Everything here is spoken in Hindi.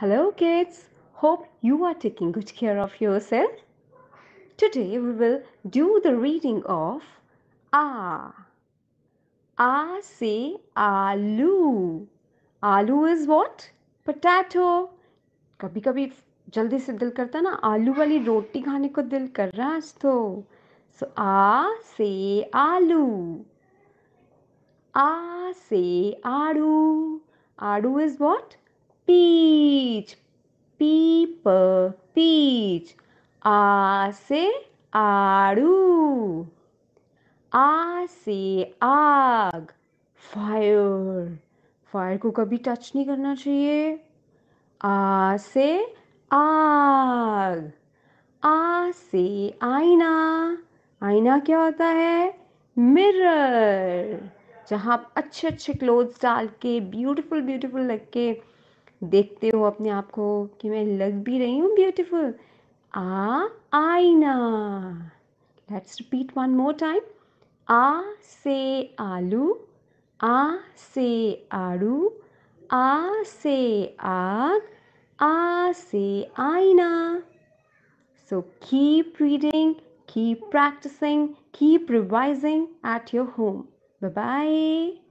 Hello kids, hope you are taking good care of yourself. Today we will do the reading of A. A say aloo. Aloo is what? Potato. कभी कभी जल्दी से दिल करता ना आलू वाली रोटी खाने को दिल कर रहा आज तो सो आ से आलू आ से आड़ू आड़ू इज वॉट पीच पी प पीच आ से आड़ू आ से आग फायर फायर को कभी टच नहीं करना चाहिए आ से आग आ से आईना आईना क्या होता है मिरर जहाँ अच्छे अच्छे क्लोथ्स डाल के ब्यूटीफुल ब्यूटीफुल लग के देखते हो अपने आप को कि मैं लग भी रही हूँ ब्यूटिफुल आ आईना let's repeat one more time आ से आलू आ से आड़ू आ से आग आ से आईना so keep reading keep practising keep revising at your home bye bye